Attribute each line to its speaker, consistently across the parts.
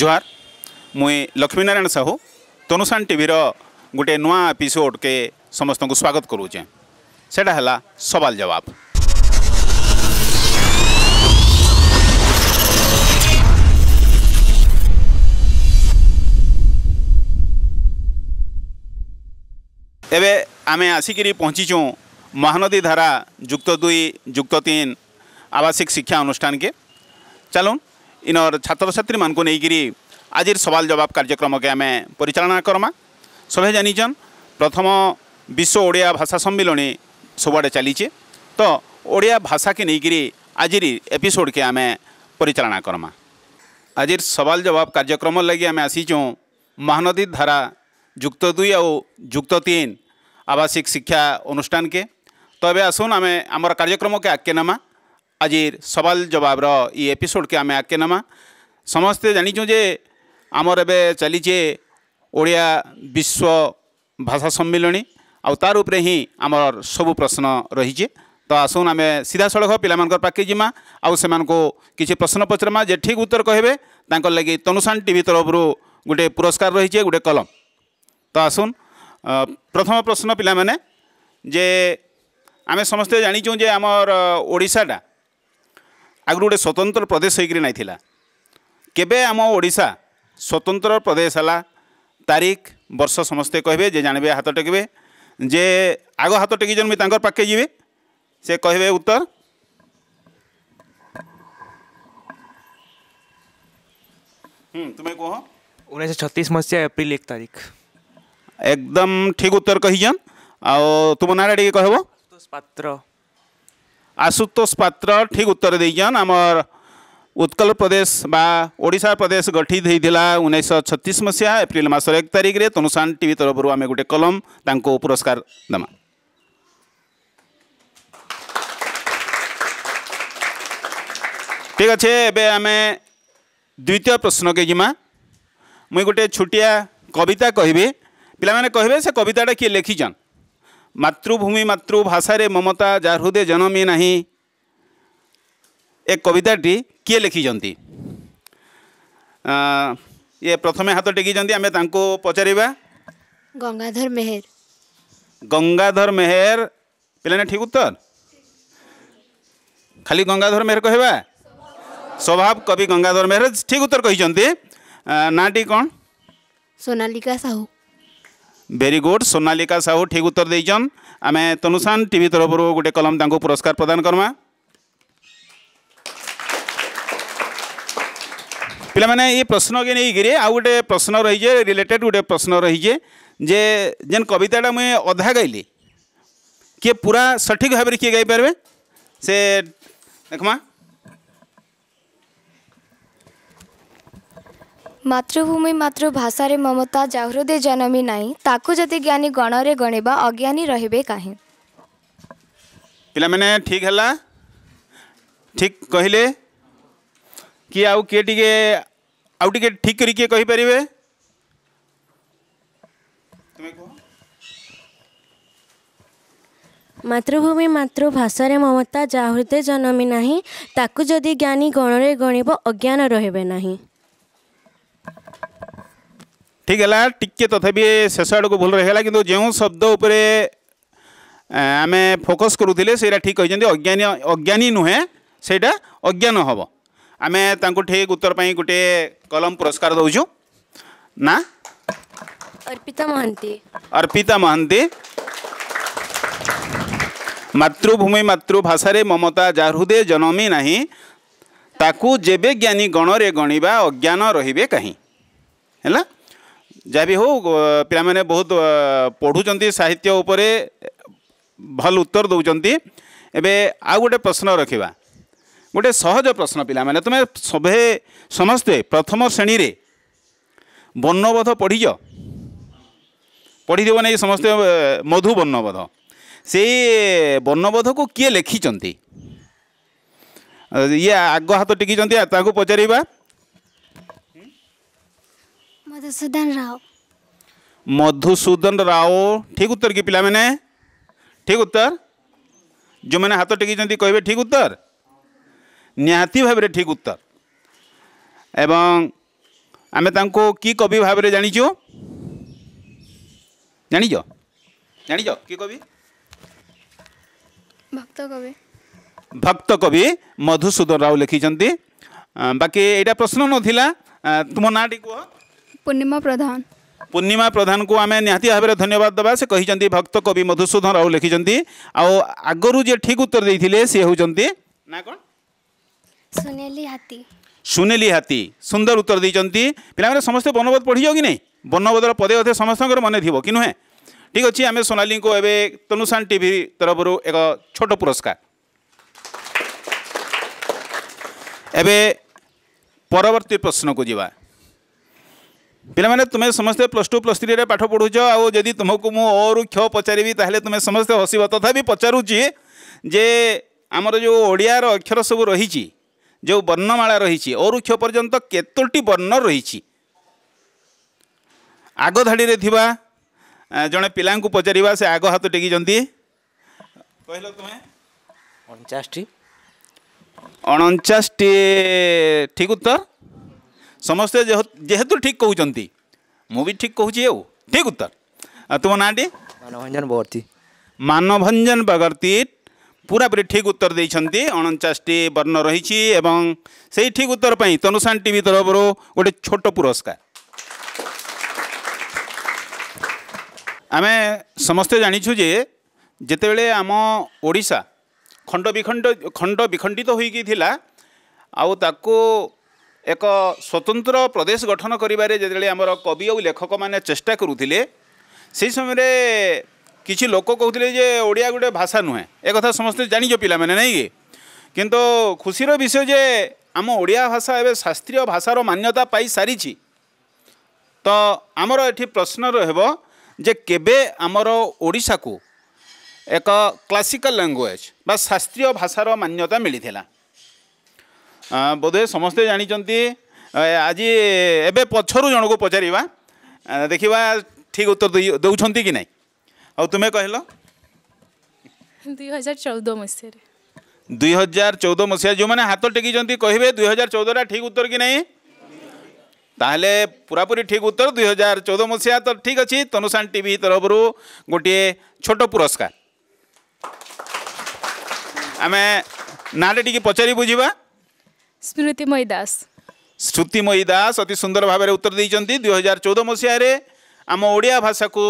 Speaker 1: ଜୁହାର ମୁଇଁ ଲକ୍ଷ୍ମୀନାରାୟଣ ସାହୁ ତନୁସାନ୍ ଟିଭିର ଗୋଟେ ନୂଆ ଏପିସୋଡ଼କେ ସମସ୍ତଙ୍କୁ ସ୍ୱାଗତ କରୁଛେଁ ସେଇଟା ହେଲା ସବାଲ ଜବାବ ଏବେ ଆମେ ଆସିକିରି ପହଞ୍ଚିଛୁଁ ମହାନଦୀ ଧାରା ଯୁକ୍ତ ଦୁଇ ଯୁକ୍ତ ତିନ ଆବାସିକ ଶିକ୍ଷା ଅନୁଷ୍ଠାନକେ ଚାଲୁନ୍ इनर छात्री मान को लेकर आज सवाल जवाब कार्यक्रम के आम परिचालना करमा सभी जानीचन प्रथम विश्व ओडिया भाषा सम्मिलनी सबुआड़े चलीचे तो ओडिया भाषा के नहीं आज एपिसोड के आम परिचालना करमा आज सवाल जवाब कार्यक्रम लगी आम आसीचु महानदी धारा जुक्त दुई आउ तीन आवासिक शिक्षा अनुष्ठान के तो ये आसन आम आम कार्यक्रम के आगे नमा ଆଜି ସବାଲ ଜବାବର ଇ ଏପିସୋଡ଼୍କେ ଆମେ ଆଗ୍କେ ନେମା ସମସ୍ତେ ଜାଣିଛୁ ଯେ ଆମର ଏବେ ଚାଲିଛେ ଓଡ଼ିଆ ବିଶ୍ୱ ଭାଷା ସମ୍ମିଳନୀ ଆଉ ତାର ଉପରେ ହିଁ ଆମର ସବୁ ପ୍ରଶ୍ନ ରହିଛେ ତ ଆସୁନ୍ ଆମେ ସିଧାସଳଖ ପିଲାମାନଙ୍କର ପାଖେ ଯିମା ଆଉ ସେମାନଙ୍କୁ କିଛି ପ୍ରଶ୍ନ ପଚାରମା ଯେ ଠିକ୍ ଉତ୍ତର କହିବେ ତାଙ୍କର ଲାଗି ତନୁସାନ ଟିଭି ତରଫରୁ ଗୋଟେ ପୁରସ୍କାର ରହିଛେ ଗୋଟେ କଲମ ତ ଆସୁନ୍ ପ୍ରଥମ ପ୍ରଶ୍ନ ପିଲାମାନେ ଯେ ଆମେ ସମସ୍ତେ ଜାଣିଛୁ ଯେ ଆମର ଓଡ଼ିଶାଟା ଆଗରୁ ଗୋଟେ ସ୍ୱତନ୍ତ୍ର ପ୍ରଦେଶ ହୋଇକରି ନାଇଁ ଥିଲା କେବେ ଆମ ଓଡ଼ିଶା ସ୍ୱତନ୍ତ୍ର ପ୍ରଦେଶ ହେଲା ତାରିଖ ବର୍ଷ ସମସ୍ତେ କହିବେ ଯେ ଜାଣିବେ ହାତ ଟେକିବେ ଯେ ଆଗ ହାତ ଟେକିଛନ୍ତି ବି ତାଙ୍କର ପାଖେ ଯିବେ ସେ କହିବେ ଉତ୍ତର ତୁମେ କୁହ ଉଣେଇଶହ ଛତିଶ ମସିହା ଏପ୍ରିଲ ଏକ ତାରିଖ ଏକଦମ ଠିକ ଉତ୍ତର କହିଛନ୍ ଆଉ ତୁମ ନାଁଟା ଟିକେ କହିବ ପାତ୍ର आशुतोष पात्र ठीक उत्तर देन आमर उत्कल प्रदेश बा ओडिशा प्रदेश गठित होता उन्नीस छत्तीस मसीहा एप्रिल मसर एक तारिख में तनुषान टी तरफ आम गोटे कलम तांको पुरस्कार दमा ठीक अच्छे एवं आम द्वितीय प्रश्न के जीमा मुई गोटे छोटिया कविता कह पे कहे से कविता किए लिखिछन मातृभूमि मातृभाषा ममता जार हृदय जन्मी ना ये कविताटी किए लिखी ये प्रथम हाथ टेकी आम पचार गंगाधर मेहर गंगाधर मेहर पे ठीक उत्तर खाली गंगाधर मेहर कह स्वभाव कवि गंगाधर मेहर ठीक उत्तर कही नाटी कौन सोनालिका साहू भेरी गुड सोनालिका साहू ठीक उत्तर देचन आम तनुसान टी तरफ गोटे कलम तुम पुरस्कार प्रदान करवा पाने ये प्रश्न के नहींक्र आउ गए प्रश्न रहीजे रिलेटेड गोटे प्रश्न रहीजे जे जेन कविता मुझे अधा गाइली किए पूरा सठिक भाव किए गई पारे से देखमा मातृभूमि मातृभाषा ममता जाहृदे जन्मी ना जदि ज्ञानी गणरे गणे अज्ञानी रे कहीं पे ठीक है ठीक कहले कि आए टे आए ठीक कर किए कहीपर मतृभूमि मातृभाषा ममता जाहृदे जन्मी ना जदि ज्ञानी गण में गणव अज्ञान रेना ठीक है टी तथा शेष आड़ भूल रही जो शब्द उपरे आम फोकस करूँ से ठीक कही अज्ञानी अज्ञानी नुहे से अज्ञान हम आम ठीक उत्तर पर गोटे कलम पुरस्कार दौ ना अर्पिता महांति अर्पिता महांति मातृभूमि मातृभाषार ममता जा हृदय जन्मी ना ताकू जेबे ज्ञानी गणरे गणवा अज्ञान रे कहीं है ଯାହା ବି ହେଉ ପିଲାମାନେ ବହୁତ ପଢ଼ୁଛନ୍ତି ସାହିତ୍ୟ ଉପରେ ଭଲ ଉତ୍ତର ଦେଉଛନ୍ତି ଏବେ ଆଉ ଗୋଟେ ପ୍ରଶ୍ନ ରଖିବା ଗୋଟେ ସହଜ ପ୍ରଶ୍ନ ପିଲାମାନେ ତୁମେ ସଭେ ସମସ୍ତେ ପ୍ରଥମ ଶ୍ରେଣୀରେ ବର୍ଣ୍ଣବୋଧ ପଢ଼ିଛ ପଢ଼ିଥିବ ନେଇ ସମସ୍ତେ ମଧୁ ବର୍ଣ୍ଣବୋଧ ସେଇ ବର୍ଣ୍ଣବୋଧକୁ କିଏ ଲେଖିଛନ୍ତି ଇଏ ଆଗ ହାତ ଟେକିଛନ୍ତି ତାଙ୍କୁ ପଚାରିବା मधुसूदन राव मधुसूदन राव ठीक उत्तर कि पिला मैंने ठीक उत्तर जो मैंने हाथ टेक कह ठीक उत्तर निहाती भाव ठीक उत्तर एवं आम कि कवि भाव में जाच जान जान कि कवि भक्त कवि भक्त कवि मधुसूदन राव लिखिं अं, बाकी यहाँ प्रश्न नाला अं, तुम नाटी कह ପୂର୍ଣ୍ଣିମା ପ୍ରଧାନ ପୂର୍ଣ୍ଣିମା ପ୍ରଧାନଙ୍କୁ ଆମେ ନିହାତି ଭାବରେ ଧନ୍ୟବାଦ ଦେବା ସେ କହିଛନ୍ତି ଭକ୍ତ କବି ମଧୁସୂଦନ ରାଓ ଲେଖିଛନ୍ତି ଆଉ ଆଗରୁ ଯିଏ ଠିକ୍ ଉତ୍ତର ଦେଇଥିଲେ ସିଏ ହେଉଛନ୍ତି ନା କ'ଣ ସୁନେଲି ହାତୀ ସୁନେଲି ହାତୀ ସୁନ୍ଦର ଉତ୍ତର ଦେଇଛନ୍ତି ପିଲାମାନେ ସମସ୍ତେ ବନବତ ପଢ଼ିଛ କି ନାହିଁ ବନବତର ପଦେ ଅଧେ ସମସ୍ତଙ୍କର ମନେ ଥିବ କି ନୁହେଁ ଠିକ୍ ଅଛି ଆମେ ସୋନାଲିଙ୍କୁ ଏବେ ତନୁସାନ୍ ଟିଭି ତରଫରୁ ଏକ ଛୋଟ ପୁରସ୍କାର ଏବେ ପରବର୍ତ୍ତୀ ପ୍ରଶ୍ନକୁ ଯିବା ପିଲାମାନେ ତୁମେ ସମସ୍ତେ ପ୍ଲସ୍ ଟୁ ପ୍ଲସ୍ ଥ୍ରୀରେ ପାଠ ପଢ଼ୁଛ ଆଉ ଯଦି ତୁମକୁ ମୁଁ ଅରୁ କ୍ଷ ପଚାରିବି ତାହେଲେ ତୁମେ ସମସ୍ତେ ହସିବ ତଥାପି ପଚାରୁଛି ଯେ ଆମର ଯେଉଁ ଓଡ଼ିଆର ଅକ୍ଷର ସବୁ ରହିଛି ଯେଉଁ ବର୍ଣ୍ଣମାଳା ରହିଛି ଅରୁ କ୍ଷ ପର୍ଯ୍ୟନ୍ତ କେତୋଟି ବର୍ଣ୍ଣ ରହିଛି ଆଗ ଧାଡ଼ିରେ ଥିବା ଜଣେ ପିଲାଙ୍କୁ ପଚାରିବା ସେ ଆଗ ହାତ ଟେକିଛନ୍ତି କହିଲ ତୁମେ ଅଣଚାଶଟି ଅଣଚାଶଟି ଠିକ୍ ଉତ୍ତର ସମସ୍ତେ ଯେହେତୁ ଠିକ୍ କହୁଛନ୍ତି ମୁଁ ବି ଠିକ୍ କହୁଛି ଆଉ ଠିକ୍ ଉତ୍ତର ତୁମ ନାଁଟି ମାନଭଞ୍ଜନ ବଗର୍ତ୍ତୀ ମାନଭଞ୍ଜନ ବଗର୍ତ୍ତୀ ପୁରାପୁରି ଠିକ୍ ଉତ୍ତର ଦେଇଛନ୍ତି ଅଣଚାଶଟି ବର୍ଣ୍ଣ ରହିଛି ଏବଂ ସେଇ ଠିକ୍ ଉତ୍ତର ପାଇଁ ତନୁସାନ ଟିଭି ତରଫରୁ ଗୋଟେ ଛୋଟ ପୁରସ୍କାର ଆମେ ସମସ୍ତେ ଜାଣିଛୁ ଯେ ଯେତେବେଳେ ଆମ ଓଡ଼ିଶା ଖଣ୍ଡ ବିଖଣ୍ଡ ଖଣ୍ଡ ବିଖଣ୍ଡିତ ହୋଇକି ଥିଲା ଆଉ ତାକୁ ଏକ ସ୍ୱତନ୍ତ୍ର ପ୍ରଦେଶ ଗଠନ କରିବାରେ ଯେତେବେଳେ ଆମର କବି ଆଉ ଲେଖକମାନେ ଚେଷ୍ଟା କରୁଥିଲେ ସେହି ସମୟରେ କିଛି ଲୋକ କହୁଥିଲେ ଯେ ଓଡ଼ିଆ ଗୋଟେ ଭାଷା ନୁହେଁ ଏ କଥା ସମସ୍ତେ ଜାଣିଛ ପିଲାମାନେ ନାଇଁ କି କିନ୍ତୁ ଖୁସିର ବିଷୟ ଯେ ଆମ ଓଡ଼ିଆ ଭାଷା ଏବେ ଶାସ୍ତ୍ରୀୟ ଭାଷାର ମାନ୍ୟତା ପାଇସାରିଛି ତ ଆମର ଏଠି ପ୍ରଶ୍ନର ହେବ ଯେ କେବେ ଆମର ଓଡ଼ିଶାକୁ ଏକ କ୍ଲାସିକାଲ୍ ଲାଙ୍ଗୁଏଜ୍ ବା ଶାସ୍ତ୍ରୀୟ ଭାଷାର ମାନ୍ୟତା ମିଳିଥିଲା ବୋଧେ ସମସ୍ତେ ଜାଣିଛନ୍ତି ଆଜି ଏବେ ପଛରୁ ଜଣକୁ ପଚାରିବା ଦେଖିବା ଠିକ୍ ଉତ୍ତର ଦେଉଛନ୍ତି କି ନାହିଁ ଆଉ ତୁମେ କହିଲ ଦୁଇ ହଜାର ଚଉଦ ମସିହାରେ ଦୁଇ ହଜାର ଚଉଦ ମସିହା ଯେଉଁମାନେ ହାତ ଟେକିଛନ୍ତି କହିବେ ଦୁଇ ହଜାର ଚଉଦଟା ଠିକ୍ ଉତ୍ତର କି ନାହିଁ ତାହେଲେ ପୁରାପୁରି ଠିକ୍ ଉତ୍ତର ଦୁଇ ହଜାର ଚଉଦ ମସିହା ତ ଠିକ୍ ଅଛି ତନୁସାନ୍ ଟିଭି ତରଫରୁ ଗୋଟିଏ ଛୋଟ ପୁରସ୍କାର ଆମେ ନାଁଟା ଟିକେ ପଚାରି ବୁଝିବା स्मृतिमय दास स्मृतिमयी दास अति सुन्दर भावर उत्तर दुई हजार चौध मसहे आम ओडिया भाषा को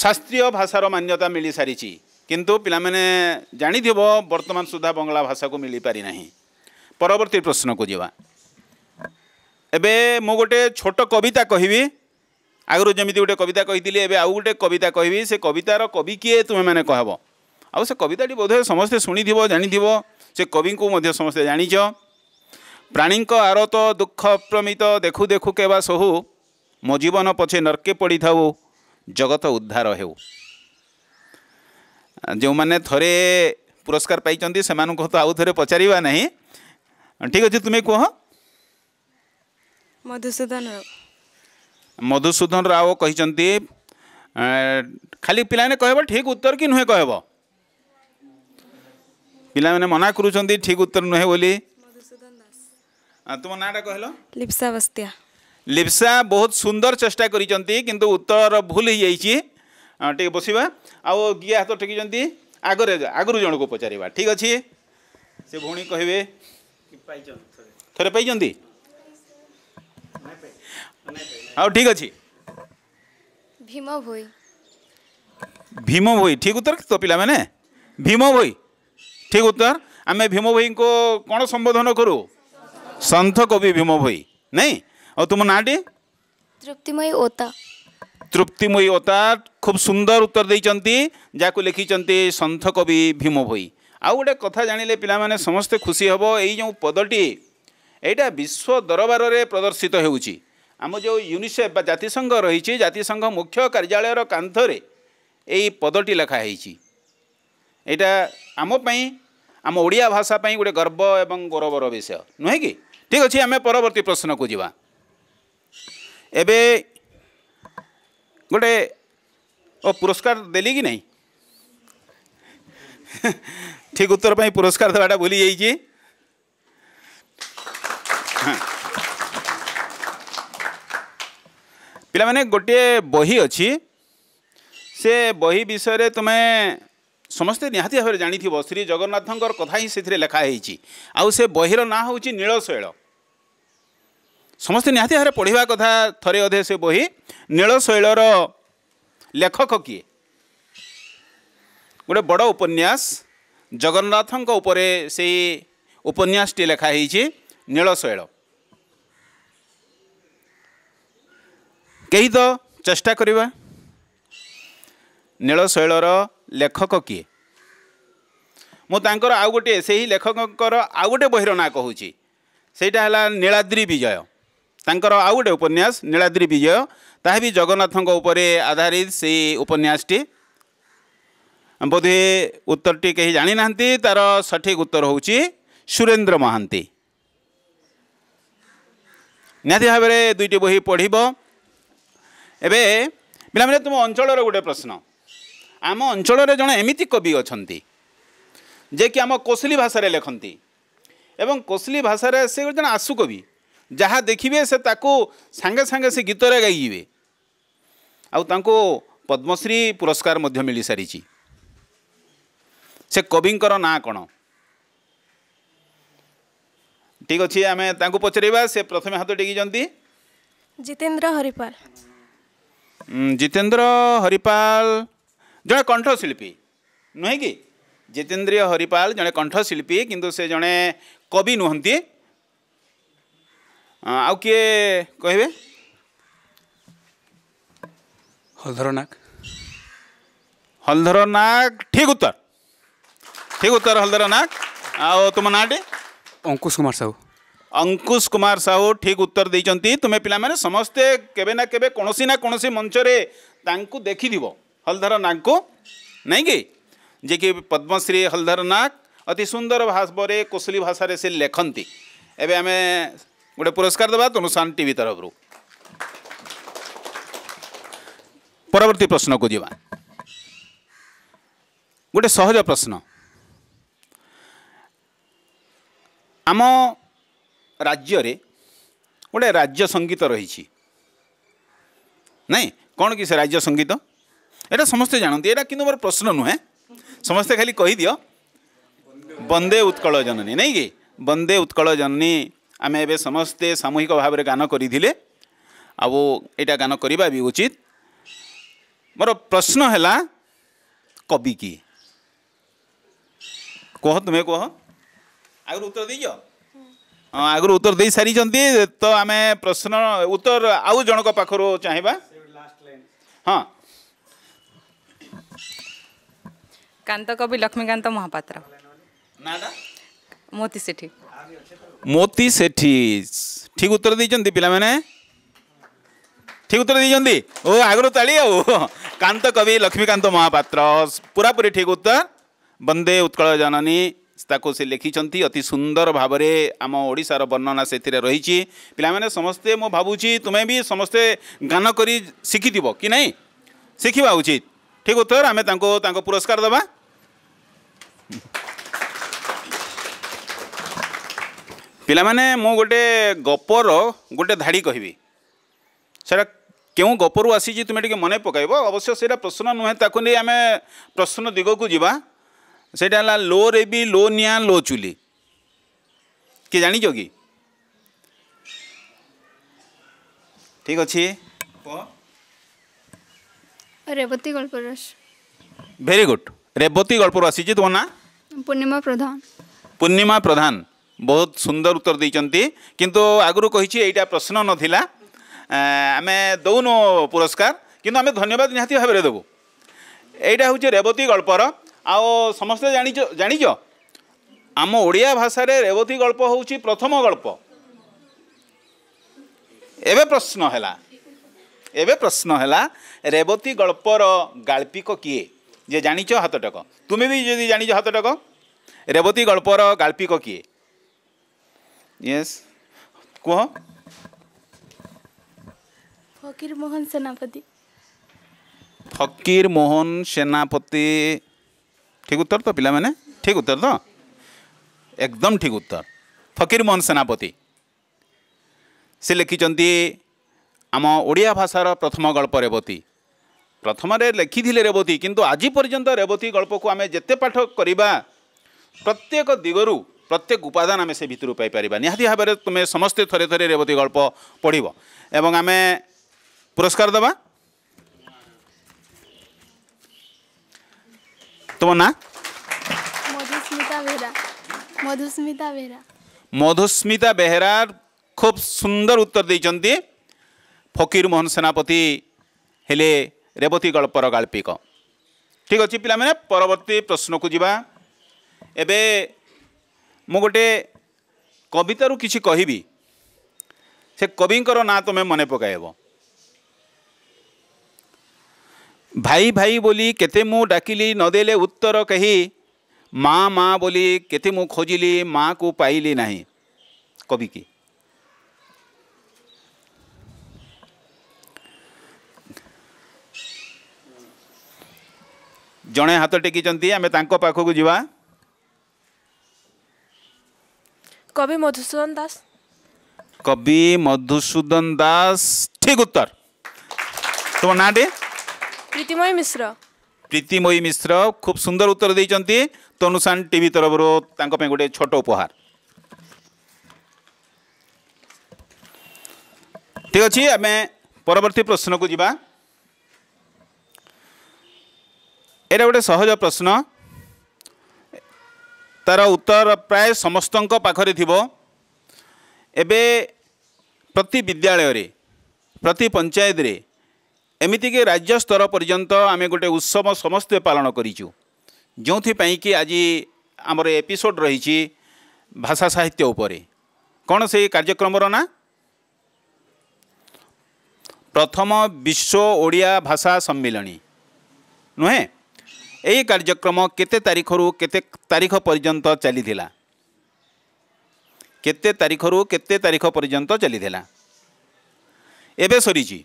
Speaker 1: शास्त्रीय भाषार मान्यता मिलिसिचि कि पहिले जाने बर्तमान सुधा भाषा को बङ्ला भाषाको प्रश्न को जीवा ए म गटे छोट कविता कि आगरूमि गए कविता आउ कविता कि कवित र कवि कि तह ଆଉ ସେ କବିତାଟି ବୋଧହୁଏ ସମସ୍ତେ ଶୁଣିଥିବ ଜାଣିଥିବ ସେ କବିଙ୍କୁ ମଧ୍ୟ ସମସ୍ତେ ଜାଣିଛ ପ୍ରାଣୀଙ୍କ ଆରତ ଦୁଃଖ ଅପ୍ରମିତ ଦେଖୁ ଦେଖୁ କେବା ସହୁ ମୋ ଜୀବନ ପଛେ ନର୍କେ ପଡ଼ିଥାଉ ଜଗତ ଉଦ୍ଧାର ହେଉ ଯେଉଁମାନେ ଥରେ ପୁରସ୍କାର ପାଇଛନ୍ତି ସେମାନଙ୍କୁ ତ ଆଉ ଥରେ ପଚାରିବା ନାହିଁ ଠିକ୍ ଅଛି ତୁମେ କୁହ ମଧୁସୂଦନ ରାଓ ମଧୁସୂଦନ ରାଓ କହିଛନ୍ତି ଖାଲି ପିଲାମାନେ କହିବ ଠିକ୍ ଉତ୍ତର କି ନୁହେଁ କହିବ पे मना कर ठीक उत्तर नुहे तुम नाटा कहल लिप्सा बस्तिया लिप्सा बहुत सुंदर चेष्टा कर उत्तर भूल हो बस आए हाथ टेक आगरे आगु जन को पचार ठीक अच्छे से भी कहे थे हाँ ठीक अच्छे भीम भोई भीम भोई ठीक उत्तर तो पिला मैंने भीम भोई ঠিক উত্তর আমি ভীম ভাই কোণ সম্বোধন করু সন্থ কবি ভীম ভাই নাই ও তুম নাটি তৃপ্তিময়ী ওতা তৃপ্তিময়ী ওতা খুব সুন্দর উত্তর দিয়েছেন যা লিখিছেন সন্থ কবি ভীম ভাই আউ গোটে কথা জাঁলে পিলা মানে সমস্ত খুশি হব এই যে পদটি এইটা বিশ্ব দরবারে প্রদর্শিত ହେଉଛି আমার যে ইউনিসেফ বা জাতিসংঘ রয়েছে জাতিসংঘ মুখ্য কার্যালয়ের কান্থরে এই পদটি লেখা হয়েছে ଏଇଟା ଆମ ପାଇଁ ଆମ ଓଡ଼ିଆ ଭାଷା ପାଇଁ ଗୋଟେ ଗର୍ବ ଏବଂ ଗୌରବର ବିଷୟ ନୁହେଁ କି ଠିକ୍ ଅଛି ଆମେ ପରବର୍ତ୍ତୀ ପ୍ରଶ୍ନକୁ ଯିବା ଏବେ ଗୋଟେ ଓ ପୁରସ୍କାର ଦେଲି କି ନାହିଁ ଠିକ୍ ଉତ୍ତର ପାଇଁ ପୁରସ୍କାର ଦେବାଟା ଭୁଲି ଯାଇଛି ପିଲାମାନେ ଗୋଟିଏ ବହି ଅଛି ସେ ବହି ବିଷୟରେ ତୁମେ ସମସ୍ତେ ନିହାତି ଭାବରେ ଜାଣିଥିବ ଶ୍ରୀ ଜଗନ୍ନାଥଙ୍କର କଥା ହିଁ ସେଥିରେ ଲେଖା ହେଇଛି ଆଉ ସେ ବହିର ନାଁ ହେଉଛି ନୀଳଶୈଳ ସମସ୍ତେ ନିହାତି ଭାବରେ ପଢ଼ିବା କଥା ଥରେ ଅଧେ ସେ ବହି ନୀଳଶୈଳର ଲେଖକ କିଏ ଗୋଟେ ବଡ଼ ଉପନ୍ୟାସ ଜଗନ୍ନାଥଙ୍କ ଉପରେ ସେଇ ଉପନ୍ୟାସଟି ଲେଖା ହେଇଛି ନୀଳଶୈଳ କେହି ତ ଚେଷ୍ଟା କରିବା ନୀଳଶୈଳର ଲେଖକ କିଏ ମୁଁ ତାଙ୍କର ଆଉ ଗୋଟିଏ ସେହି ଲେଖକଙ୍କର ଆଉ ଗୋଟିଏ ବହିର ନାଁ କହୁଛି ସେଇଟା ହେଲା ନୀଳାଦ୍ରି ବିଜୟ ତାଙ୍କର ଆଉ ଗୋଟିଏ ଉପନ୍ୟାସ ନୀଳାଦ୍ରି ବିଜୟ ତାହା ବି ଜଗନ୍ନାଥଙ୍କ ଉପରେ ଆଧାରିତ ସେଇ ଉପନ୍ୟାସଟି ବୋଧେ ଉତ୍ତରଟି କେହି ଜାଣିନାହାନ୍ତି ତା'ର ସଠିକ୍ ଉତ୍ତର ହେଉଛି ସୁରେନ୍ଦ୍ର ମହାନ୍ତି ନିହାତି ଭାବରେ ଦୁଇଟି ବହି ପଢ଼ିବ ଏବେ ପିଲାମାନେ ତୁମ ଅଞ୍ଚଳର ଗୋଟେ ପ୍ରଶ୍ନ ଆମ ଅଞ୍ଚଳରେ ଜଣେ ଏମିତି କବି ଅଛନ୍ତି ଯିଏକି ଆମ କୋଶଲି ଭାଷାରେ ଲେଖନ୍ତି ଏବଂ କୋଶଲି ଭାଷାରେ ସେ ଗୋଟେ ଜଣେ ଆଶୁ କବି ଯାହା ଦେଖିବେ ସେ ତାକୁ ସାଙ୍ଗେ ସାଙ୍ଗେ ସେ ଗୀତରେ ଗାଇଯିବେ ଆଉ ତାଙ୍କୁ ପଦ୍ମଶ୍ରୀ ପୁରସ୍କାର ମଧ୍ୟ ମିଳିସାରିଛି ସେ କବିଙ୍କର ନାଁ କ'ଣ ଠିକ୍ ଅଛି ଆମେ ତାଙ୍କୁ ପଚାରିବା ସେ ପ୍ରଥମେ ହାତ ଟେକିଛନ୍ତି ଜିତେନ୍ଦ୍ର ହରିପାଲ ଜିତେନ୍ଦ୍ର ହରିପାଲ ଜଣେ କଣ୍ଠଶିଳ୍ପୀ ନୁହେଁ କି ଜିତେନ୍ଦ୍ରିୟ ହରିପାଲ ଜଣେ କଣ୍ଠଶିଳ୍ପୀ କିନ୍ତୁ ସେ ଜଣେ କବି ନୁହନ୍ତି ଆଉ କିଏ କହିବେ ହଲଧର ନାଗ ହଲଧର ନାଗ ଠିକ୍ ଉତ୍ତର ଠିକ୍ ଉତ୍ତର ହଲଧର ନାଗ ଆଉ ତୁମ ନାଁଟି ଅଙ୍କୁଶ କୁମାର ସାହୁ ଅଙ୍କୁଶ କୁମାର ସାହୁ ଠିକ୍ ଉତ୍ତର ଦେଇଛନ୍ତି ତୁମେ ପିଲାମାନେ ସମସ୍ତେ କେବେ ନା କେବେ କୌଣସି ନା କୌଣସି ମଞ୍ଚରେ ତାଙ୍କୁ ଦେଖିଥିବ हलधर नाग को नहीं कि जे कि पद्मश्री हलधर नाग अति सुंदर भावे कोशली भाषा से लेखती एवं आम गोटे पुरस्कार देवा तनुसान टी तरफ परवर्त प्रश्न को जीवा गोटे सहज प्रश्न आम राज्य गोटे राज्य संगीत रही नहीं कौन कि से राज्य संगीत यहाँ समस्ते जानते यहाँ कि मोर प्रश्न नुहे समस्ते खाली कहीदि बंदे उत्कल जननी नहीं कि बंदे उत्कल जननी आम ए समस्ते सामूहिक भाव गान करा गान करवा भी उचित मोर प्रश्न है कवि की कह तुम्हें कह आगर उत्तर दे हाँ आगर उत्तर दे सारी तो आम प्रश्न उत्तर आउ जनक पाखर चाहिए हाँ କାନ୍ତକବି ଲକ୍ଷ୍ମୀକାନ୍ତ ମହାପାତ୍ର ମୋତି ସେଠୀ ମୋତି ସେଠୀ ଠିକ୍ ଉତ୍ତର ଦେଇଛନ୍ତି ପିଲାମାନେ ଠିକ୍ ଉତ୍ତର ଦେଇଛନ୍ତି ଓ ଆଗରୁ ତାଳି ଆଉ କାନ୍ତ କବି ଲକ୍ଷ୍ମୀକାନ୍ତ ମହାପାତ୍ର ପୁରାପୁରି ଠିକ୍ ଉତ୍ତର ବନ୍ଦେ ଉତ୍କଳ ଜନନୀ ତାକୁ ସେ ଲେଖିଛନ୍ତି ଅତି ସୁନ୍ଦର ଭାବରେ ଆମ ଓଡ଼ିଶାର ବର୍ଣ୍ଣନା ସେଥିରେ ରହିଛି ପିଲାମାନେ ସମସ୍ତେ ମୁଁ ଭାବୁଛି ତୁମେ ବି ସମସ୍ତେ ଗାନ କରି ଶିଖିଥିବ କି ନାହିଁ ଶିଖିବା ଉଚିତ ଠିକ୍ ଉତ୍ତର ଆମେ ତାଙ୍କୁ ତାଙ୍କ ପୁରସ୍କାର ଦେବା ପିଲାମାନେ ମୁଁ ଗୋଟେ ଗପର ଗୋଟେ ଧାଡ଼ି କହିବି ସେଇଟା କେଉଁ ଗପରୁ ଆସିଛି ତୁମେ ଟିକେ ମନେ ପକାଇବ ଅବଶ୍ୟ ସେଇଟା ପ୍ରଶ୍ନ ନୁହେଁ ତାକୁ ନେଇ ଆମେ ପ୍ରଶ୍ନ ଦିଗକୁ ଯିବା ସେଇଟା ହେଲା ଲୋରେ ବି ଲୋ ନିଆଁ ଲୋ ଚୁଲି କିଏ ଜାଣିଛ କି ଠିକ୍ ଅଛି ରେବତୀ ଗଳ୍ପରୁ ଭେରି ଗୁଡ୍ ରେବତୀ ଗଳ୍ପରୁ ଆସିଛି ତୁମ ନାଁ ପୂର୍ଣ୍ଣିମା ପ୍ରଧାନ ପୂର୍ଣ୍ଣିମା ପ୍ରଧାନ ବହୁତ ସୁନ୍ଦର ଉତ୍ତର ଦେଇଛନ୍ତି କିନ୍ତୁ ଆଗରୁ କହିଛି ଏଇଟା ପ୍ରଶ୍ନ ନଥିଲା ଆମେ ଦେଉନୁ ପୁରସ୍କାର କିନ୍ତୁ ଆମେ ଧନ୍ୟବାଦ ନିହାତି ଭାବରେ ଦେବୁ ଏଇଟା ହେଉଛି ରେବତୀ ଗଳ୍ପର ଆଉ ସମସ୍ତେ ଜାଣିଛ ଜାଣିଛ ଆମ ଓଡ଼ିଆ ଭାଷାରେ ରେବତୀ ଗଳ୍ପ ହେଉଛି ପ୍ରଥମ ଗଳ୍ପ ଏବେ ପ୍ରଶ୍ନ ହେଲା ଏବେ ପ୍ରଶ୍ନ ହେଲା ରେବତୀ ଗଳ୍ପର ଗାଳ୍ପିକ କିଏ ଯେ ଜାଣିଛ ହାତଟେକ ତୁମେ ବି ଯଦି ଜାଣିଛ ହାତଟେକ ରେବତୀ ଗଳ୍ପର ଗାଳ୍ପିକ କିଏ yes କୁହ ଫକୀର ମୋହନ ସେନାପତି ଫକୀର ମୋହନ ସେନାପତି ଠିକ୍ ଉତ୍ତର ତ ପିଲାମାନେ ଠିକ୍ ଉତ୍ତର ତ একদম ঠিক উত্তর ফকির মোহন সেনাপতি সে লিখিছন্তি আম ওড়িয়া ভাষার প্রথম গল্প রেবতী প্রথমে লেখিলে রেবতী কিন্তু আজ পর্যন্ত রেবতী গল্পক আমি যেতে পাঠ করা প্রত্যেক দিগরু प्रत्येक उपदान आमित पापर निहति भावर तस्ते थोर रेवती गल्प एवं एम पुरस्कार दबा त मधुस्मिता बेहेरा मधुस्मिता बेहेरा खूब सुन्दर उत्तर दिन्छ फकीर मोहन सेनापति रेवती गल्पर गाल्पिक ठिक अहिले पहिला पर्वर्ती प्रश्नको जुवा ए ମୁଁ ଗୋଟେ କବିତାରୁ କିଛି କହିବି ସେ କବିଙ୍କର ନାଁ ତୁମେ ମନେ ପକାଇବ ଭାଇ ଭାଇ ବୋଲି କେତେ ମୁଁ ଡାକିଲି ନଦେଲେ ଉତ୍ତର କେହି ମା ମା ବୋଲି କେତେ ମୁଁ ଖୋଜିଲି ମା'କୁ ପାଇଲି ନାହିଁ କବି କି ଜଣେ ହାତ ଟେକିଛନ୍ତି ଆମେ ତାଙ୍କ ପାଖକୁ ଯିବା কবি মধুসূদন দাস কবি মধুসূদন দাস ঠিক উত্তর তোমার নাটি প্রীতিময়ী মিশ্র প্রীতিময়ী মিশ্র খুব সুন্দর উত্তর দিয়েছেন তনুসান টিভি তরফর তাঁপাই গোটে ছোট উপহার ঠিক আছে আমি পরবর্তী প্রশ্নকু যা এটা গোটে সহজ প্রশ্ন ତା'ର ଉତ୍ତର ପ୍ରାୟ ସମସ୍ତଙ୍କ ପାଖରେ ଥିବ ଏବେ ପ୍ରତି ବିଦ୍ୟାଳୟରେ ପ୍ରତି ପଞ୍ଚାୟତରେ ଏମିତିକି ରାଜ୍ୟ ସ୍ତର ପର୍ଯ୍ୟନ୍ତ ଆମେ ଗୋଟେ ଉତ୍ସବ ସମସ୍ତେ ପାଳନ କରିଛୁ ଯେଉଁଥିପାଇଁ କି ଆଜି ଆମର ଏପିସୋଡ଼ ରହିଛି ଭାଷା ସାହିତ୍ୟ ଉପରେ କ'ଣ ସେହି କାର୍ଯ୍ୟକ୍ରମର ନା ପ୍ରଥମ ବିଶ୍ୱ ଓଡ଼ିଆ ଭାଷା ସମ୍ମିଳନୀ ନୁହେଁ ଏହି କାର୍ଯ୍ୟକ୍ରମ କେତେ ତାରିଖରୁ କେତେ ତାରିଖ ପର୍ଯ୍ୟନ୍ତ ଚାଲିଥିଲା କେତେ ତାରିଖରୁ କେତେ ତାରିଖ ପର୍ଯ୍ୟନ୍ତ ଚାଲିଥିଲା ଏବେ ସରିଛି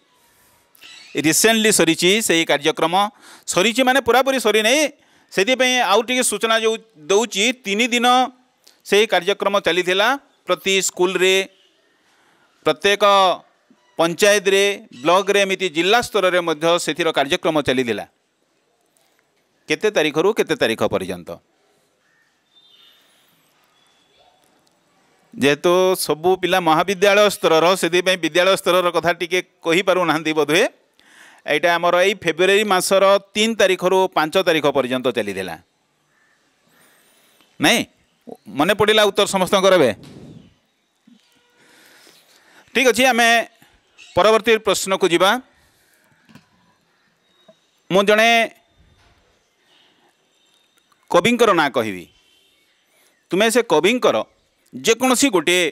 Speaker 1: ରିସେଣ୍ଟଲି ସରିଛି ସେହି କାର୍ଯ୍ୟକ୍ରମ ସରିଛି ମାନେ ପୁରାପୁରି ସରିନାହିଁ ସେଥିପାଇଁ ଆଉ ଟିକେ ସୂଚନା ଯେଉଁ ଦେଉଛି ତିନି ଦିନ ସେହି କାର୍ଯ୍ୟକ୍ରମ ଚାଲିଥିଲା ପ୍ରତି ସ୍କୁଲରେ ପ୍ରତ୍ୟେକ ପଞ୍ଚାୟତରେ ବ୍ଲକରେ ଏମିତି ଜିଲ୍ଲା ସ୍ତରରେ ମଧ୍ୟ ସେଥିର କାର୍ଯ୍ୟକ୍ରମ ଚାଲିଥିଲା କେତେ ତାରିଖରୁ କେତେ ତାରିଖ ପର୍ଯ୍ୟନ୍ତ ଯେହେତୁ ସବୁ ପିଲା ମହାବିଦ୍ୟାଳୟ ସ୍ତରର ସେଥିପାଇଁ ବିଦ୍ୟାଳୟ ସ୍ତରର କଥା ଟିକେ କହିପାରୁନାହାନ୍ତି ବୋଧହୁଏ ଏଇଟା ଆମର ଏଇ ଫେବୃଆରୀ ମାସର ତିନି ତାରିଖରୁ ପାଞ୍ଚ ତାରିଖ ପର୍ଯ୍ୟନ୍ତ ଚାଲିଥିଲା ନାଇଁ ମନେ ପଡ଼ିଲା ଉତ୍ତର ସମସ୍ତଙ୍କର ଏବେ ଠିକ୍ ଅଛି ଆମେ ପରବର୍ତ୍ତୀ ପ୍ରଶ୍ନକୁ ଯିବା ମୁଁ ଜଣେ କବିଙ୍କର ନାଁ କହିବି ତୁମେ ସେ କବିଙ୍କର ଯେକୌଣସି ଗୋଟିଏ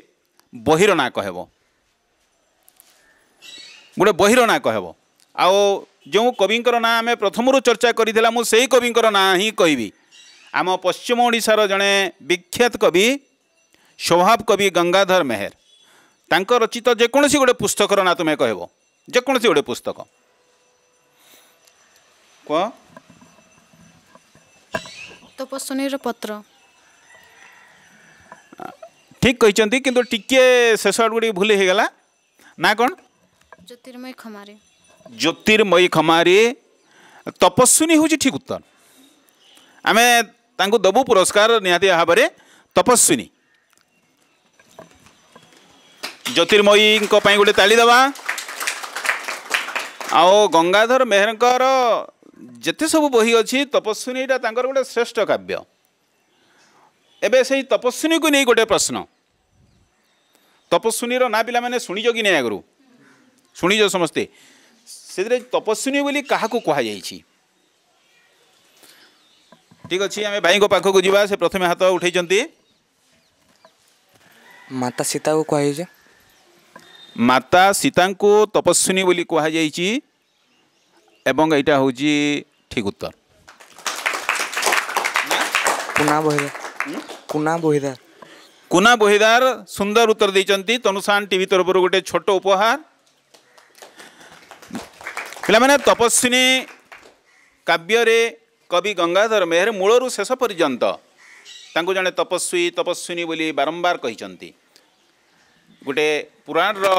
Speaker 1: ବହିର ନାଁ କହିବ ଗୋଟେ ବହିର ନାଁ କହିବ ଆଉ ଯେଉଁ କବିଙ୍କର ନାଁ ଆମେ ପ୍ରଥମରୁ ଚର୍ଚ୍ଚା କରିଥିଲା ମୁଁ ସେଇ କବିଙ୍କର ନାଁ ହିଁ କହିବି ଆମ ପଶ୍ଚିମ ଓଡ଼ିଶାର ଜଣେ ବିଖ୍ୟାତ କବି ସ୍ୱଭାବ କବି ଗଙ୍ଗାଧର ମେହେର ତାଙ୍କ ରଚିତ ଯେକୌଣସି ଗୋଟେ ପୁସ୍ତକର ନାଁ ତୁମେ କହିବ ଯେକୌଣସି ଗୋଟେ ପୁସ୍ତକ କୁହ ତପସ୍ୱନୀର ପତ୍ର ଠିକ କହିଛନ୍ତି କିନ୍ତୁ ଟିକେ ଶେଷ ଆଡ଼କୁ ଟିକେ ଭୁଲ ହେଇଗଲା ନା କ'ଣ ଜ୍ୟୋତିର୍ମୟୀ ଖମାରୀ ଜ୍ୟୋତିର୍ମୟୀ ଖମାରୀ ତପସ୍ୱିନୀ ହେଉଛି ଠିକ ଉତ୍ତର ଆମେ ତାଙ୍କୁ ଦେବୁ ପୁରସ୍କାର ନିହାତି ଭାବରେ ତପସ୍ୱିନୀ ଜ୍ୟୋତିର୍ମୟୀଙ୍କ ପାଇଁ ଗୋଟେ ତାଳି ଦେବା ଆଉ ଗଙ୍ଗାଧର ମେହେରଙ୍କର ଯେତେ ସବୁ ବହି ଅଛି ତପସ୍ୱିନୀଟା ତାଙ୍କର ଗୋଟେ ଶ୍ରେଷ୍ଠ କାବ୍ୟ ଏବେ ସେଇ ତପସ୍ୱିନୀକୁ ନେଇ ଗୋଟେ ପ୍ରଶ୍ନ ତପସ୍ୱିନୀର ନାଁ ପିଲାମାନେ ଶୁଣିଛ କି ନାହିଁ ଆଗରୁ ଶୁଣିଛ ସମସ୍ତେ ସେଥିରେ ତପସ୍ୱିନୀ ବୋଲି କାହାକୁ କୁହାଯାଇଛି ଠିକ୍ ଅଛି ଆମେ ଭାଇଙ୍କ ପାଖକୁ ଯିବା ସେ ପ୍ରଥମେ ହାତ ଉଠେଇଛନ୍ତି ମାତା ସୀତାକୁ କୁହାଯାଇଛି ମାତା ସୀତାଙ୍କୁ ତପସ୍ୱିନୀ ବୋଲି କୁହାଯାଇଛି टा हौ होजी ठीक उत्तर कुना बोदार सुंदर उत्तर चाहिँ तनुसान टि तरु गए उप पहिला तपस्विन कव्यले कवि गंगाधर मेहर मूलु शेष पर्यन्त तपस्वी बोली बारंबार कि गे पुराण र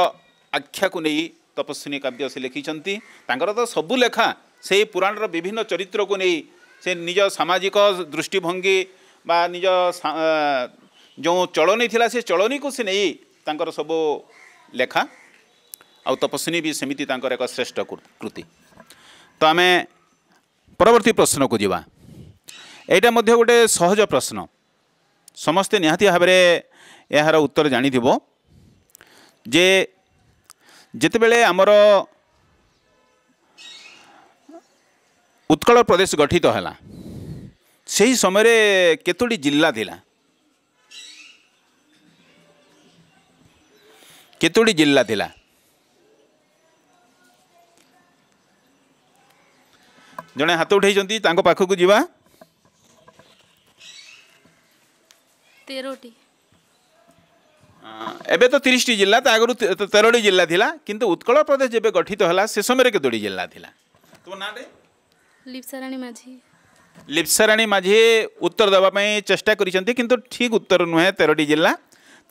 Speaker 1: आख्याकु ତପସ୍ୱିନୀ କାବ୍ୟ ସେ ଲେଖିଛନ୍ତି ତାଙ୍କର ତ ସବୁ ଲେଖା ସେଇ ପୁରାଣର ବିଭିନ୍ନ ଚରିତ୍ରକୁ ନେଇ ସେ ନିଜ ସାମାଜିକ ଦୃଷ୍ଟିଭଙ୍ଗୀ ବା ନିଜ ଯେଉଁ ଚଳନୀ ଥିଲା ସେ ଚଳନୀକୁ ସେ ନେଇ ତାଙ୍କର ସବୁ ଲେଖା ଆଉ ତପସ୍ୱିନୀ ବି ସେମିତି ତାଙ୍କର ଏକ ଶ୍ରେଷ୍ଠ କୃତି ତ ଆମେ ପରବର୍ତ୍ତୀ ପ୍ରଶ୍ନକୁ ଯିବା ଏଇଟା ମଧ୍ୟ ଗୋଟେ ସହଜ ପ୍ରଶ୍ନ ସମସ୍ତେ ନିହାତି ଭାବରେ ଏହାର ଉତ୍ତର ଜାଣିଥିବ ଯେ ଯେତେବେଳେ ଆମର ଉତ୍କଳ ପ୍ରଦେଶ ଗଠିତ ହେଲା ସେହି ସମୟରେ କେତୋଟି ଜିଲ୍ଲା ଥିଲା କେତୋଟି ଜିଲ୍ଲା ଥିଲା ଜଣେ ହାତ ଉଠାଇଛନ୍ତି ତାଙ୍କ ପାଖକୁ ଯିବା ତେରଟି ଏବେ ତ ତିରିଶଟି ଜିଲ୍ଲା ତା ଆଗରୁ ତେରଟି ଜିଲ୍ଲା ଥିଲା କିନ୍ତୁ ଉତ୍କଳ ପ୍ରଦେଶ ଯେବେ ଗଠିତ ହେଲା ସେ ସମୟରେ କେତୋଟି ଜିଲ୍ଲା ଥିଲା ତୁମ ନାଁଟେ ଲିପ୍ସାରାଣୀ ମାଝୀ ଲିପ୍ସାରାଣୀ ମାଝୀ ଉତ୍ତର ଦେବା ପାଇଁ ଚେଷ୍ଟା କରିଛନ୍ତି କିନ୍ତୁ ଠିକ୍ ଉତ୍ତର ନୁହେଁ ତେରଟି ଜିଲ୍ଲା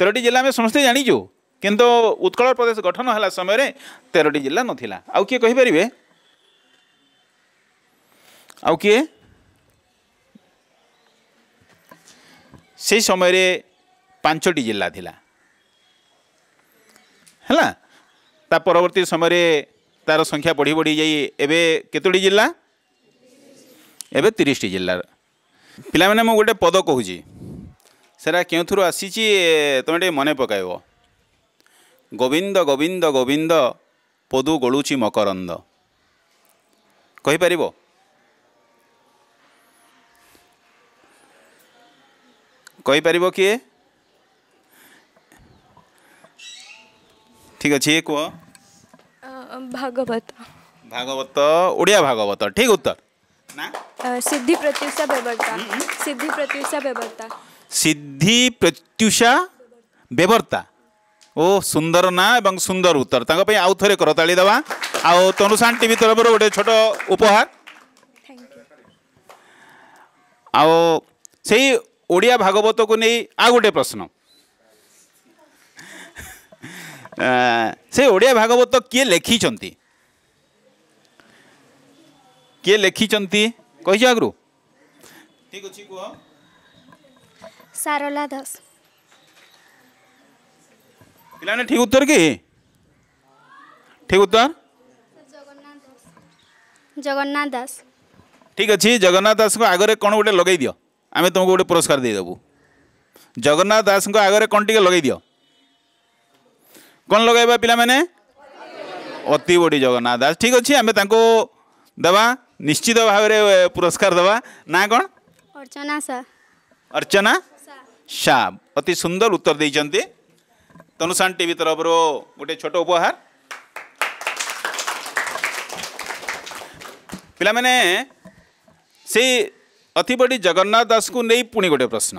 Speaker 1: ତେରଟି ଜିଲ୍ଲା ଆମେ ସମସ୍ତେ ଜାଣିଛୁ କିନ୍ତୁ ଉତ୍କଳ ପ୍ରଦେଶ ଗଠନ ହେଲା ସମୟରେ ତେରଟି ଜିଲ୍ଲା ନଥିଲା ଆଉ କିଏ କହିପାରିବେ ଆଉ କିଏ ସେହି ସମୟରେ ପାଞ୍ଚଟି ଜିଲ୍ଲା ଥିଲା ହେଲା ତା ପରବର୍ତ୍ତୀ ସମୟରେ ତାର ସଂଖ୍ୟା ବଢ଼ି ବଢ଼ି ଯାଇ ଏବେ କେତୋଟି ଜିଲ୍ଲା ଏବେ ତିରିଶଟି ଜିଲ୍ଲାର ପିଲାମାନେ ମୁଁ ଗୋଟେ ପଦ କହୁଛି ସେଟା କେଉଁଥିରୁ ଆସିଛି ତୁମେ ଟିକେ ମନେ ପକାଇବ ଗୋବିନ୍ଦ ଗୋବିନ୍ଦ ଗୋବିନ୍ଦ ପଦୁ ଗୋଳୁଛି ମକରନ୍ଦ କହିପାରିବ କହିପାରିବ କିଏ ঠিক আছে কুহ ভাগবত ভাগবত ওড়িয়া ভাগবত ঠিক উত্তর না সিদ্ধি প্রত্যুষা বেবর্তা সিদ্ধি প্রত্যুষা বেবর্তা সিদ্ধি প্রত্যুষা বেবর্তা ଓ ସୁନ୍ଦର ନାଁ ଏବଂ ସୁନ୍ଦର ଉତ୍ତର ତାଙ୍କ ପାଇଁ ଆଉ ଥରେ କରତାଳି ଦେବା ଆଉ ତନୁସାନ ଟିଭି ତରଫରୁ ଗୋଟେ ଛୋଟ ଉପହାର ଆଉ ସେଇ ଓଡ଼ିଆ ଭାଗବତକୁ ନେଇ ଆଉ ଗୋଟେ ପ୍ରଶ୍ନ ସେ ଓଡ଼ିଆ ଭାଗବତ କିଏ ଲେଖିଛନ୍ତି କିଏ ଲେଖିଛନ୍ତି କହିଛ ଆଗରୁ ଠିକ ଅଛି କୁହ ସାରଳା ଦାସ ପିଲାମାନେ ଠିକ ଉତ୍ତର କି ଠିକ ଉତ୍ତର ଜଗନ୍ନାଥ ଦାସ ଠିକ ଅଛି ଜଗନ୍ନାଥ ଦାସଙ୍କ ଆଗରେ କ'ଣ ଗୋଟେ ଲଗାଇ ଦିଅ ଆମେ ତୁମକୁ ଗୋଟେ ପୁରସ୍କାର ଦେଇଦେବୁ ଜଗନ୍ନାଥ ଦାସଙ୍କ ଆଗରେ କ'ଣ ଟିକେ ଲଗାଇ ଦିଅ କ'ଣ ଲଗାଇବା ପିଲାମାନେ ଅତି ବଡ଼ି ଜଗନ୍ନାଥ ଦାସ ଠିକ୍ ଅଛି ଆମେ ତାଙ୍କୁ ଦେବା ନିଶ୍ଚିତ ଭାବରେ ପୁରସ୍କାର ଦେବା ନାଁ କ'ଣ ଅର୍ଚ୍ଚନା ସା ଅର୍ଚ୍ଚନା ସା ଅତି ସୁନ୍ଦର ଉତ୍ତର ଦେଇଛନ୍ତି ତନୁସାନ୍ ଟିଭି ତରଫରୁ ଗୋଟେ ଛୋଟ ଉପହାର ପିଲାମାନେ ସେଇ ଅତି ବଡ଼ି ଜଗନ୍ନାଥ ଦାସଙ୍କୁ ନେଇ ପୁଣି ଗୋଟେ ପ୍ରଶ୍ନ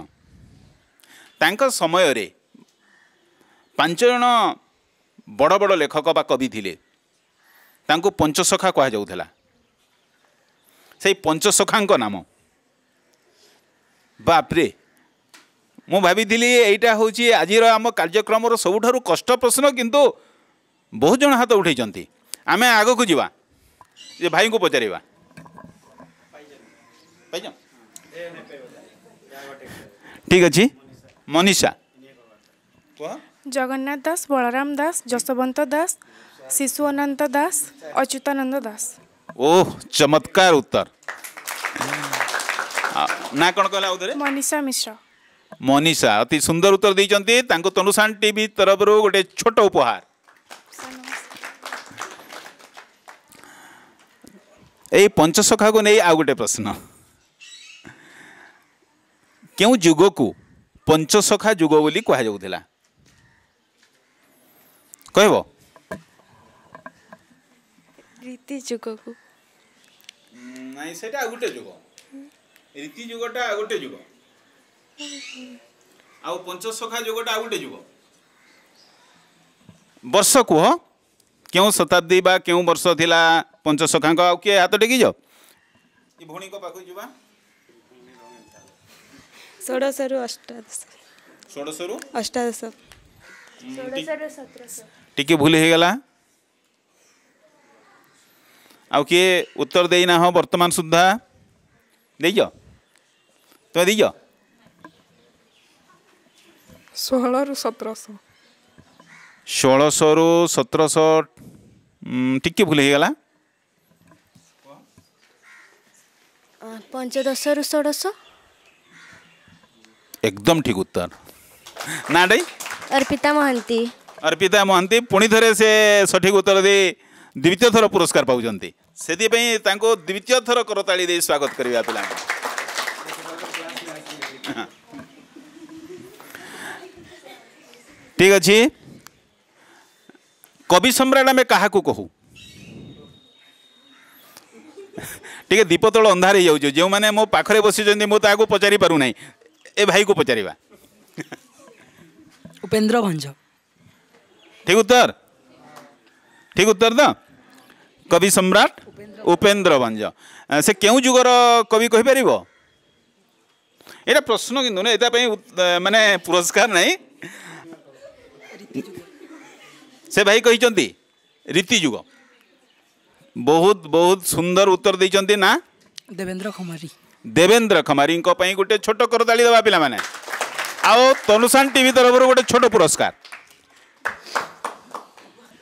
Speaker 1: ତାଙ୍କ ସମୟରେ ପାଞ୍ଚ ଜଣ ବଡ଼ ବଡ଼ ଲେଖକ ବା କବି ଥିଲେ ତାଙ୍କୁ ପଞ୍ଚସଖା କୁହାଯାଉଥିଲା ସେଇ ପଞ୍ଚସଖାଙ୍କ ନାମ ବାପରେ ମୁଁ ଭାବିଥିଲି ଏଇଟା ହେଉଛି ଆଜିର ଆମ କାର୍ଯ୍ୟକ୍ରମର ସବୁଠାରୁ କଷ୍ଟ ପ୍ରଶ୍ନ କିନ୍ତୁ ବହୁତ ଜଣ ହାତ ଉଠାଇଛନ୍ତି ଆମେ ଆଗକୁ ଯିବା ଯେ ଭାଇଙ୍କୁ ପଚାରିବା ଠିକ୍ ଅଛି ମନୀଷା କୁହ ଜଗନ୍ନାଥ ଦାସ ବଳରାମ ଦାସ ଯଶବନ୍ତ ଦାସ ଶିଶୁ ଅନନ୍ତ ଦାସ ଅଚ୍ୟୁତାନନ୍ଦ ଦାସ ଓହ ଚମତ୍କାର ଉତ୍ତର ନା କ'ଣ କହିଲା ଉଦରେ ମନୀଷା ମିଶ୍ର ମନୀଷା ଅତି ସୁନ୍ଦର ଉତ୍ତର ଦେଇଛନ୍ତି ତାଙ୍କୁ ତନୁସାନ ଟିଭି ତରଫରୁ ଗୋଟେ ଛୋଟ ଉପହାର ଏଇ ପଞ୍ଚସଖାକୁ ନେଇ ଆଉ ଗୋଟେ ପ୍ରଶ୍ନ କେଉଁ ଯୁଗକୁ ପଞ୍ଚସଖା ଯୁଗ ବୋଲି କୁହାଯାଉଥିଲା କହିବ ରୀତି ଯୁଗକୁ ନାଇଁ ସେଇଟା ଆଉ ଗୋଟେ ଯୁଗ ରୀତି ଯୁଗଟା ଆଉ ଗୋଟେ ଯୁଗ ଆଉ ପଞ୍ଚସଖା ଯୁଗଟା ଆଉ ଗୋଟେ ଯୁଗ ବର୍ଷ କୁହ କେଉଁ ଶତାବ୍ଦୀ ବା କେଉଁ ବର୍ଷ ଥିଲା ପଞ୍ଚସଖାଙ୍କ ଆଉ କିଏ ହାତ ଟେକିଛ ଏ ଭଉଣୀଙ୍କ ପାଖକୁ ଯିବା ଷୋଡ଼ଶରୁ ଅଷ୍ଟାଦଶ ଷୋଡ଼ଶରୁ ଅଷ୍ଟାଦଶ ଷୋଡ଼ଶରୁ ସତରଶହ टी भूल हो गला किए उत्तर देना हो वर्तमान सुधा दे तुम दे षोलश रु सतरश टी भूल हो गला पंचदश रु षोड़श एकदम ठीक उत्तर ना डे अर्पिता महांती ଅର୍ପିତା ମହାନ୍ତି ପୁଣି ଥରେ ସେ ସଠିକ୍ ଉତ୍ତର ଦେଇ ଦ୍ୱିତୀୟ ଥର ପୁରସ୍କାର ପାଉଛନ୍ତି ସେଥିପାଇଁ ତାଙ୍କୁ ଦ୍ୱିତୀୟ ଥର କରତାଳି ଦେଇ ସ୍ୱାଗତ କରିବା ପିଲାଙ୍କୁ ଠିକ୍ ଅଛି କବି ସମ୍ରାଟ ଆମେ କାହାକୁ କହୁ ଟିକେ ଦୀପ ତଳ ଅନ୍ଧାର ହେଇଯାଉଛୁ ଯେଉଁମାନେ ମୋ ପାଖରେ ବସିଛନ୍ତି ମୁଁ ତାହାକୁ ପଚାରି ପାରୁନାହିଁ ଏ ଭାଇକୁ ପଚାରିବା ଉପେନ୍ଦ୍ର ଭଞ୍ଜ ठीक उत्तर ठीक उत्तर तो कवि सम्राट उपेन्द्र भंज से क्यों जुगर कवि कहीपर এটা প্রশ্ন কিন্তু না এটা মানে পুরস্কার নাই সে ভাই কহিছেন রীতিযুগ বহুত বহুত সুন্দর উত্তর দিয়েছেন না দেবেন্দ্র খমারি দেবেন্দ্র খমারি গোটে ছোট করতালি দেওয়া পিলা মানে আও তনুসান টিভি তরফর গোটে ছোট পুরস্কার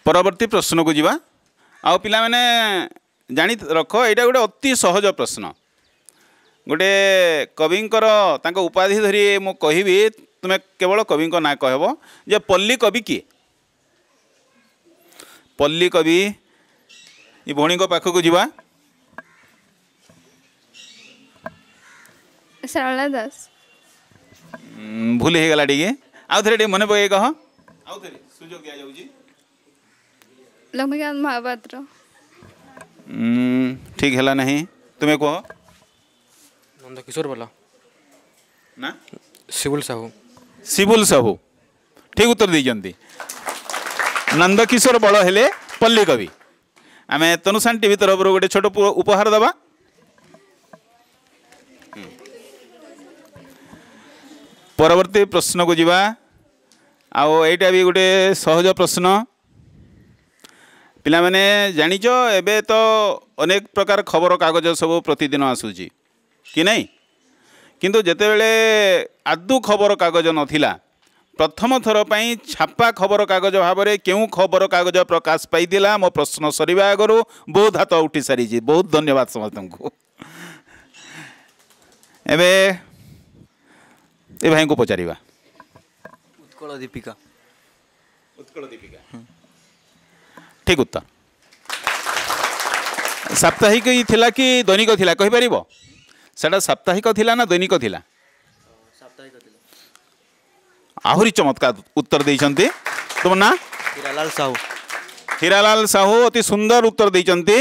Speaker 1: ପରବର୍ତ୍ତୀ ପ୍ରଶ୍ନକୁ ଯିବା ଆଉ ପିଲାମାନେ ଜାଣି ରଖ ଏଇଟା ଗୋଟେ ଅତି ସହଜ ପ୍ରଶ୍ନ ଗୋଟେ କବିଙ୍କର ତାଙ୍କ ଉପାଧି ଧରି ମୁଁ କହିବି ତୁମେ କେବଳ କବିଙ୍କ ନାଁ କହିବ ଯେ ପଲ୍ଲୀ କବି କିଏ ପଲ୍ଲୀ କବି ଏ ଭଉଣୀଙ୍କ ପାଖକୁ ଯିବା ସରଳା ଦାସ ଭୁଲ ହେଇଗଲା ଟିକେ ଆଉ ଥରେ ଟିକେ ମନେ ପକେଇ କହ ଆଉ ଥରେ ସୁଯୋଗ ଦିଆଯାଉଛି लक्ष्मीकांत महापात्र हम्म, ठीक है ना तुम्हें कह नंद किशोर वाला ना शिवुल साहू शिवुल साहू ठीक उत्तर दी नंद किशोर बल हेले पल्ली कवि आम तनुसान टी तरफ गोटे छोट उपहार दबा हम्म। परवर्ती प्रश्न को जीवा आउ एटा भी गोटे सहज प्रश्न ପିଲାମାନେ ଜାଣିଛ ଏବେ ତ ଅନେକ ପ୍ରକାର ଖବରକାଗଜ ସବୁ ପ୍ରତିଦିନ ଆସୁଛି କି ନାହିଁ କିନ୍ତୁ ଯେତେବେଳେ ଆଦୌ ଖବରକାଗଜ ନଥିଲା ପ୍ରଥମ ଥର ପାଇଁ ଛାପା ଖବରକାଗଜ ଭାବରେ କେଉଁ ଖବରକାଗଜ ପ୍ରକାଶ ପାଇଥିଲା ମୋ ପ୍ରଶ୍ନ ସରିବା ଆଗରୁ ବହୁତ ହାତ ଉଠି ସାରିଛି ବହୁତ ଧନ୍ୟବାଦ ସମସ୍ତଙ୍କୁ ଏବେ ଏ ଭାଇଙ୍କୁ ପଚାରିବା ଉତ୍କଳ ଦୀପିକା ଉତ୍କଳ ଦୀପିକା ଠିକ୍ ଉତ୍ତର ସାପ୍ତାହିକ ଥିଲା କି ଦୈନିକ ଥିଲା କହିପାରିବ ସେଇଟା ସାପ୍ତାହିକ ଥିଲା ନା ଦୈନିକ ଥିଲା ଆହୁରି ଚମତ୍କାର ଉତ୍ତର ଦେଇଛନ୍ତି ତୁମ ନାଁ ହୀରାଲାଲ ସାହୁ ହୀରାଲାଲ ସାହୁ ଅତି ସୁନ୍ଦର ଉତ୍ତର ଦେଇଛନ୍ତି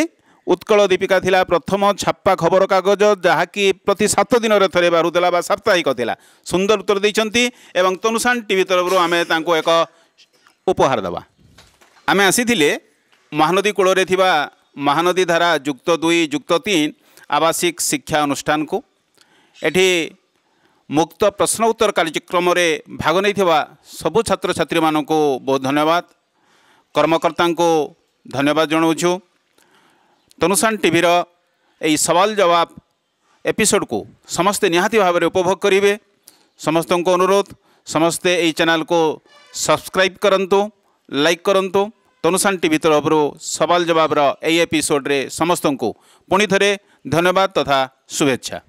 Speaker 1: ଉତ୍କଳ ଦୀପିକା ଥିଲା ପ୍ରଥମ ଛାପା ଖବରକାଗଜ ଯାହାକି ପ୍ରତି ସାତ ଦିନରେ ଥରେ ବାହାରୁଥିଲା ବା ସାପ୍ତାହିକ ଥିଲା ସୁନ୍ଦର ଉତ୍ତର ଦେଇଛନ୍ତି ଏବଂ ତନୁସାନ୍ ଟିଭି ତରଫରୁ ଆମେ ତାଙ୍କୁ ଏକ ଉପହାର ଦେବା ଆମେ ଆସିଥିଲେ ମହାନଦୀ କୂଳରେ ଥିବା ମହାନଦୀ ଧାରା ଯୁକ୍ତ ଦୁଇ ଯୁକ୍ତ ତିନି ଆବାସିକ ଶିକ୍ଷା ଅନୁଷ୍ଠାନକୁ ଏଠି ମୁକ୍ତ ପ୍ରଶ୍ନ ଉତ୍ତର କାର୍ଯ୍ୟକ୍ରମରେ ଭାଗ ନେଇଥିବା ସବୁ ଛାତ୍ରଛାତ୍ରୀମାନଙ୍କୁ ବହୁତ ଧନ୍ୟବାଦ କର୍ମକର୍ତ୍ତାଙ୍କୁ ଧନ୍ୟବାଦ ଜଣାଉଛୁ ତନୁସାନ ଟିଭିର ଏହି ସୱାଲ ଜବାବ ଏପିସୋଡ଼କୁ ସମସ୍ତେ ନିହାତି ଭାବରେ ଉପଭୋଗ କରିବେ ସମସ୍ତଙ୍କୁ ଅନୁରୋଧ ସମସ୍ତେ ଏହି ଚ୍ୟାନେଲ୍କୁ ସବସ୍କ୍ରାଇବ୍ କରନ୍ତୁ ଲାଇକ୍ କରନ୍ତୁ ତନୁସାନ୍ ଟିଭି ତରଫରୁ ସବାଲ ଜବାବର ଏହି ଏପିସୋଡ଼ରେ ସମସ୍ତଙ୍କୁ ପୁଣି ଥରେ ଧନ୍ୟବାଦ ତଥା ଶୁଭେଚ୍ଛା